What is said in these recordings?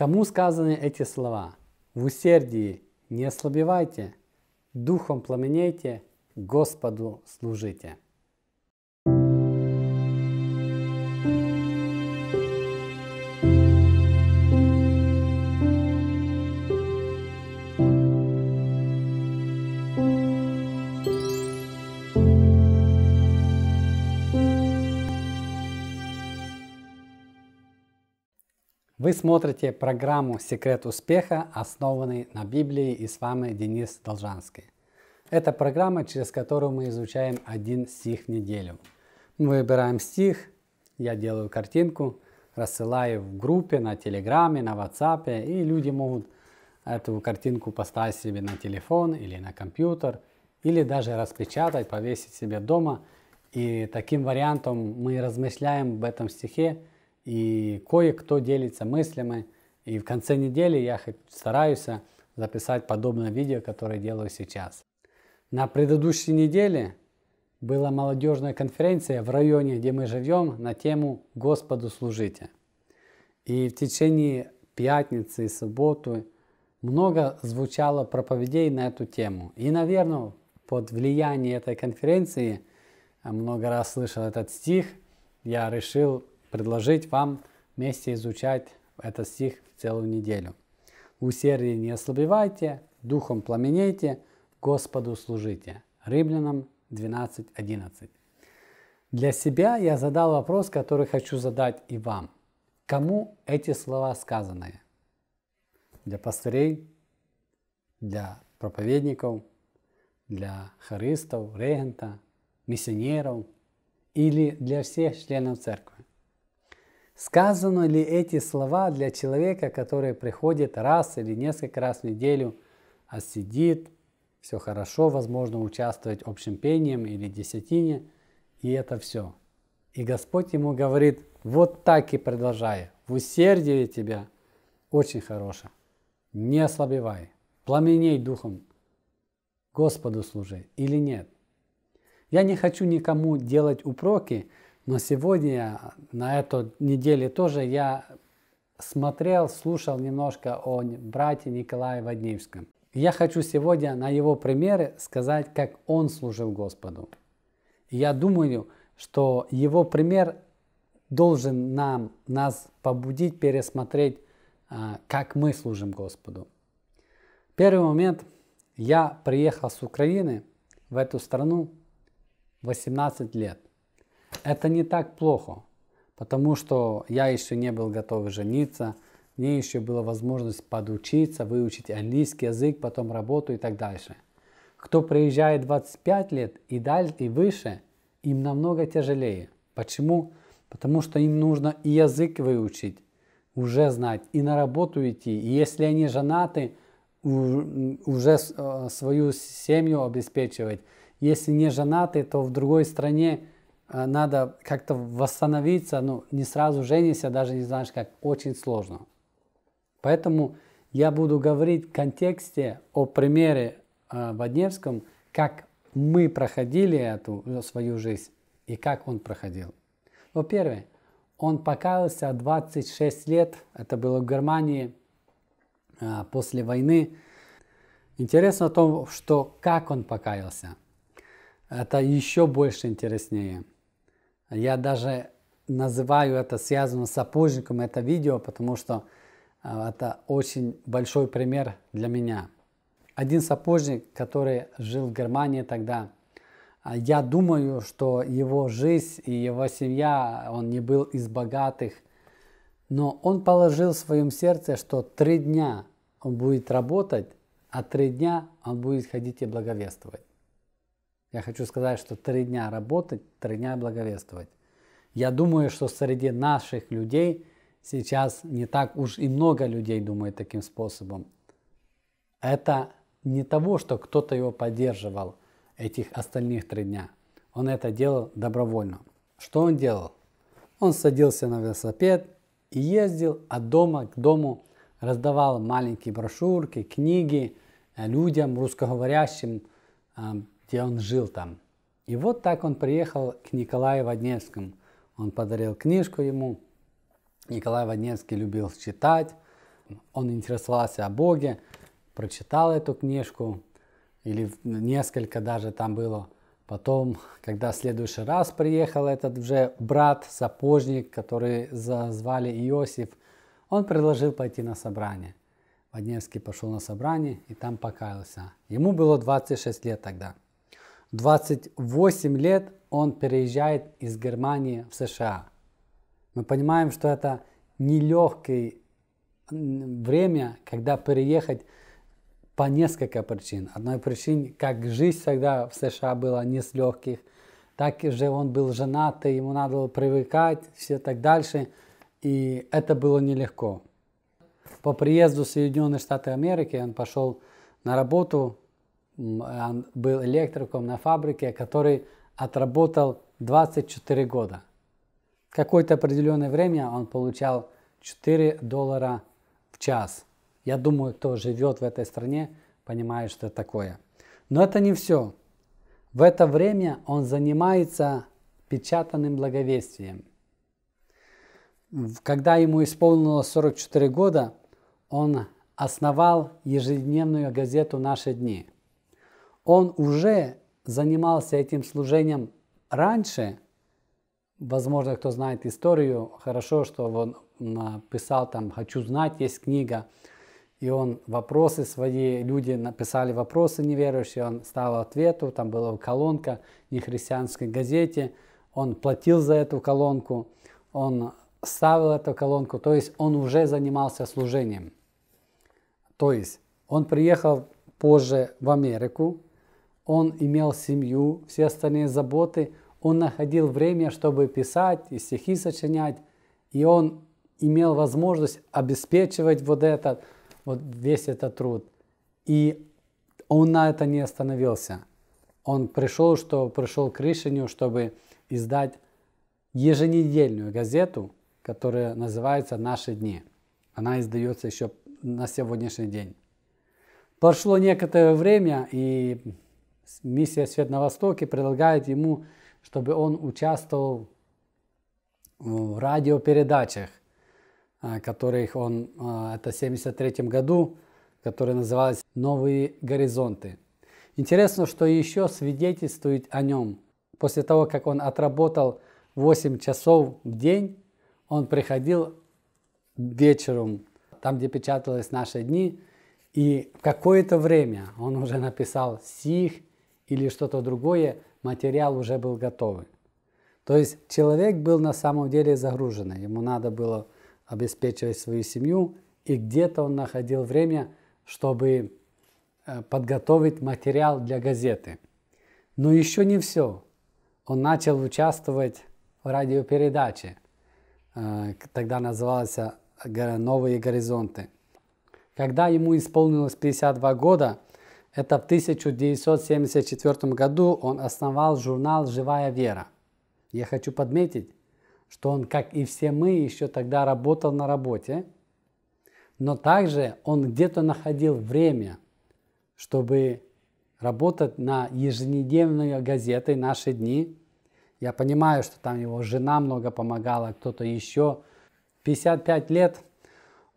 Кому сказаны эти слова? В усердии не ослабевайте, духом пламенейте, Господу служите. Вы смотрите программу «Секрет успеха», основанной на Библии, и с вами Денис Должанский. Это программа, через которую мы изучаем один стих в неделю. Мы выбираем стих, я делаю картинку, рассылаю в группе, на Телеграме, на WhatsApp, и люди могут эту картинку поставить себе на телефон или на компьютер, или даже распечатать, повесить себе дома. И таким вариантом мы размышляем об этом стихе, и кое-кто делится мыслями. И в конце недели я стараюсь записать подобное видео, которое делаю сейчас. На предыдущей неделе была молодежная конференция в районе, где мы живем, на тему «Господу служите». И в течение пятницы и субботы много звучало проповедей на эту тему. И, наверное, под влияние этой конференции, а много раз слышал этот стих, я решил предложить вам вместе изучать этот стих целую неделю. Усердие не ослабевайте, духом пламенейте, Господу служите. Римлянам 12.11. Для себя я задал вопрос, который хочу задать и вам. Кому эти слова сказаны? Для пастырей, для проповедников, для харистов, регента, миссионеров или для всех членов церкви? Сказаны ли эти слова для человека, который приходит раз или несколько раз в неделю, а сидит, все хорошо, возможно, участвовать общим пением или десятине, и это все. И Господь ему говорит, вот так и продолжай, в усердии тебя очень хороше, не ослабевай, пламеней духом, Господу служи или нет. Я не хочу никому делать упроки, но сегодня, на эту неделю тоже я смотрел, слушал немножко о брате Николае Водневском. Я хочу сегодня на его примере сказать, как он служил Господу. Я думаю, что его пример должен нам, нас побудить пересмотреть, а, как мы служим Господу. Первый момент. Я приехал с Украины в эту страну 18 лет это не так плохо, потому что я еще не был готов жениться, мне еще была возможность подучиться, выучить английский язык, потом работу и так дальше. Кто приезжает 25 лет и дальше и выше, им намного тяжелее. Почему? Потому что им нужно и язык выучить, уже знать, и на работу идти. И если они женаты, уже э, свою семью обеспечивать. Если не женаты, то в другой стране Э, надо как-то восстановиться, ну, не сразу женишься, даже не знаешь как, очень сложно. Поэтому я буду говорить в контексте о примере э, Водневском, как мы проходили эту э, свою жизнь и как он проходил. Во-первых, ну, он покаялся 26 лет, это было в Германии э, после войны. Интересно о том, что как он покаялся. Это еще больше интереснее. Я даже называю это связано с сапожником, это видео, потому что э, это очень большой пример для меня. Один сапожник, который жил в Германии тогда, э, я думаю, что его жизнь и его семья, он не был из богатых, но он положил в своем сердце, что три дня он будет работать, а три дня он будет ходить и благовествовать. Я хочу сказать, что три дня работать, три дня благовествовать. Я думаю, что среди наших людей сейчас не так уж и много людей думает таким способом. Это не того, что кто-то его поддерживал этих остальных три дня. Он это делал добровольно. Что он делал? Он садился на велосипед и ездил от дома к дому, раздавал маленькие брошюрки, книги э, людям русскоговорящим, где он жил там. И вот так он приехал к Николаю Водневскому. Он подарил книжку ему. Николай Водневский любил читать. Он интересовался о Боге, прочитал эту книжку, или несколько даже там было. Потом, когда в следующий раз приехал этот уже брат, сапожник, который звали Иосиф, он предложил пойти на собрание. Водневский пошел на собрание и там покаялся. Ему было 26 лет тогда. 28 лет он переезжает из Германии в США. Мы понимаем, что это нелегкое время, когда переехать по несколько причин. Одной причин, как жизнь тогда в США была не с легких, так же он был женат, и ему надо было привыкать, все так дальше. И это было нелегко. По приезду в Соединенные Штаты Америки он пошел на работу он а, был электриком на фабрике, который отработал 24 года. Какое-то определенное время он получал 4 доллара в час. Я думаю, кто живет в этой стране, понимает, что это такое. Но это не все. В это время он занимается печатанным благовестием. Когда ему исполнилось 44 года, он основал ежедневную газету «Наши дни», он уже занимался этим служением раньше. Возможно, кто знает историю, хорошо, что он написал там «Хочу знать», есть книга, и он вопросы свои, люди написали вопросы неверующие, он стал ответу, там была колонка в нехристианской газете, он платил за эту колонку, он ставил эту колонку, то есть он уже занимался служением. То есть он приехал позже в Америку, он имел семью, все остальные заботы, он находил время, чтобы писать и стихи сочинять, и он имел возможность обеспечивать вот этот, вот весь этот труд. И он на это не остановился. Он пришел, что пришел к решению, чтобы издать еженедельную газету, которая называется «Наши дни». Она издается еще на сегодняшний день. Прошло некоторое время, и миссия «Свет на Востоке» предлагает ему, чтобы он участвовал в радиопередачах, а, которых он, а, это в 1973 году, которые назывались «Новые горизонты». Интересно, что еще свидетельствует о нем. После того, как он отработал 8 часов в день, он приходил вечером, там, где печатались наши дни, и в какое-то время он уже написал «Сих или что-то другое, материал уже был готовый. То есть человек был на самом деле загруженный, ему надо было обеспечивать свою семью, и где-то он находил время, чтобы э, подготовить материал для газеты. Но еще не все. Он начал участвовать в радиопередаче. Э, тогда называлась «Новые горизонты». Когда ему исполнилось 52 года, это в 1974 году он основал журнал «Живая вера». Я хочу подметить, что он, как и все мы, еще тогда работал на работе, но также он где-то находил время, чтобы работать на еженедельной газеты «Наши дни». Я понимаю, что там его жена много помогала, кто-то еще. 55 лет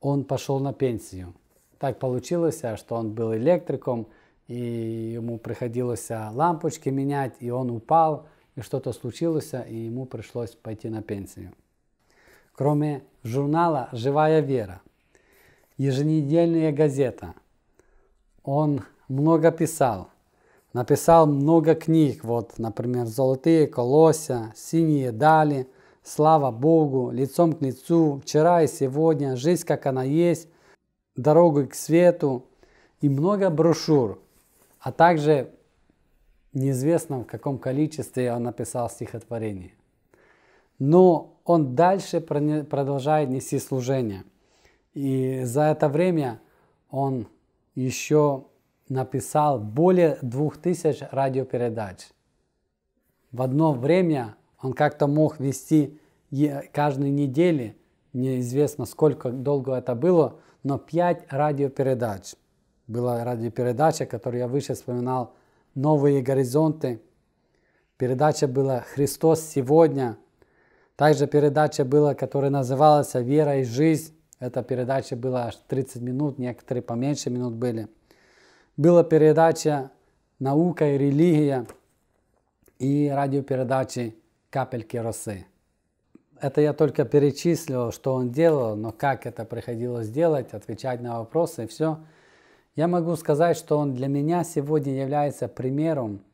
он пошел на пенсию. Так получилось, что он был электриком – и ему приходилось а, лампочки менять, и он упал, и что-то случилось, а, и ему пришлось пойти на пенсию. Кроме журнала «Живая вера», еженедельная газета, он много писал, написал много книг, вот, например, «Золотые колося», «Синие дали», «Слава Богу», «Лицом к лицу», «Вчера и сегодня», «Жизнь, как она есть», «Дорогу к свету» и много брошюр – а также неизвестно в каком количестве он написал стихотворений. Но он дальше продолжает нести служение. И за это время он еще написал более двух тысяч радиопередач. В одно время он как-то мог вести каждую неделю, неизвестно сколько долго это было, но пять радиопередач была радиопередача, которую я выше вспоминал, «Новые горизонты». Передача была «Христос сегодня». Также передача была, которая называлась «Вера и жизнь». Эта передача была аж 30 минут, некоторые поменьше минут были. Была передача «Наука и религия» и радиопередачи «Капельки росы». Это я только перечислил, что он делал, но как это приходилось делать, отвечать на вопросы и все – я могу сказать, что он для меня сегодня является примером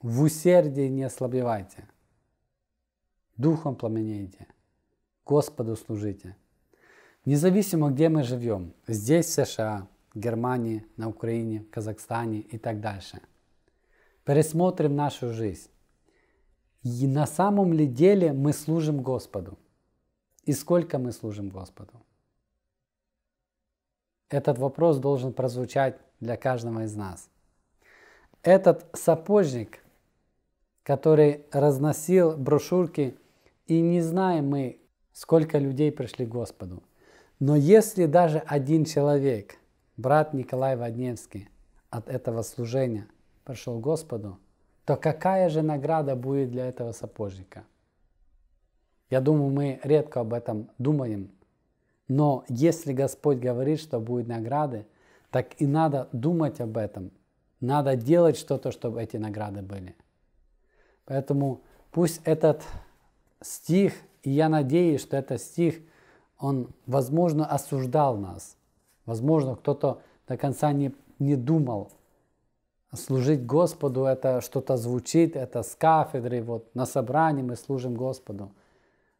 в усердии не ослабевайте. Духом пламенейте. Господу служите. Независимо, где мы живем, здесь, в США, Германии, на Украине, Казахстане и так дальше. Пересмотрим нашу жизнь. И на самом ли деле мы служим Господу? И сколько мы служим Господу? Этот вопрос должен прозвучать для каждого из нас. Этот сапожник, который разносил брошюрки, и не знаем мы, сколько людей пришли к Господу. Но если даже один человек, брат Николай Водневский, от этого служения пришел к Господу, то какая же награда будет для этого сапожника? Я думаю, мы редко об этом думаем, но если Господь говорит, что будут награды, так и надо думать об этом. Надо делать что-то, чтобы эти награды были. Поэтому пусть этот стих, и я надеюсь, что этот стих, он, возможно, осуждал нас. Возможно, кто-то до конца не, не думал. Служить Господу, это что-то звучит, это с кафедры, вот на собрании мы служим Господу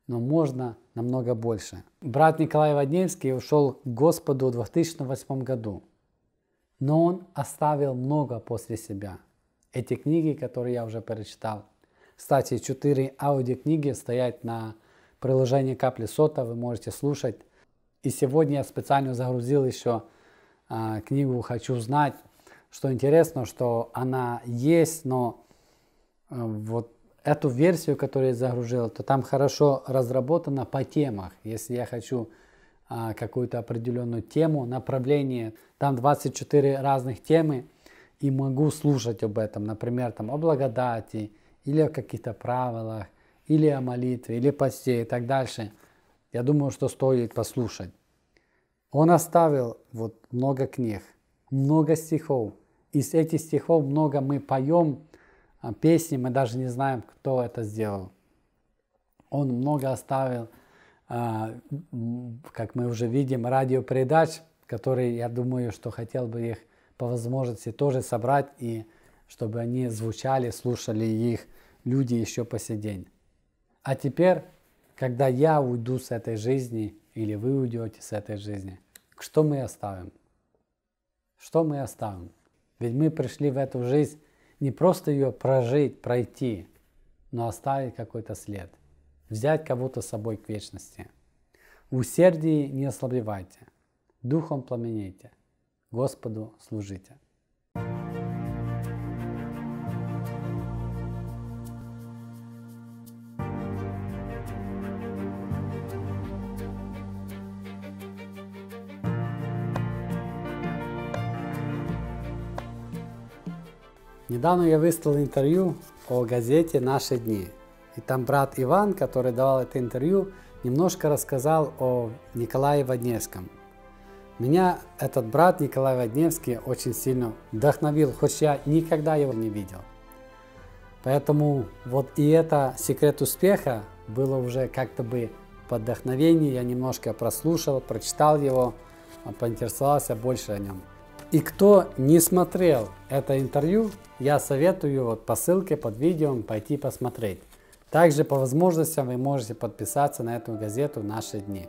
но можно намного больше. Брат Николай Водневский ушел к Господу в 2008 году, но он оставил много после себя. Эти книги, которые я уже перечитал. Кстати, четыре аудиокниги стоят на приложении Капли Сота, вы можете слушать. И сегодня я специально загрузил еще э, книгу «Хочу знать». Что интересно, что она есть, но э, вот эту версию, которую я загружил, то там хорошо разработано по темах. Если я хочу а, какую-то определенную тему, направление, там 24 разных темы, и могу слушать об этом, например, там о благодати, или о каких-то правилах, или о молитве, или посте и так дальше. Я думаю, что стоит послушать. Он оставил вот много книг, много стихов. Из этих стихов много мы поем, а песни, мы даже не знаем, кто это сделал. Он много оставил, а, как мы уже видим, радиопередач, которые, я думаю, что хотел бы их по возможности тоже собрать, и чтобы они звучали, слушали их люди еще по сей день. А теперь, когда я уйду с этой жизни, или вы уйдете с этой жизни, что мы оставим? Что мы оставим? Ведь мы пришли в эту жизнь не просто ее прожить, пройти, но оставить какой-то след, взять кого-то с собой к вечности. В усердии не ослабевайте, духом пламенейте, Господу служите. Недавно я выставил интервью о газете «Наши дни». И там брат Иван, который давал это интервью, немножко рассказал о Николае Водневском. Меня этот брат Николай Водневский очень сильно вдохновил, хоть я никогда его не видел. Поэтому вот и это секрет успеха было уже как-то бы под вдохновение. Я немножко прослушал, прочитал его, поинтересовался больше о нем. И кто не смотрел это интервью, я советую вот по ссылке под видео пойти посмотреть. Также по возможностям вы можете подписаться на эту газету «Наши дни».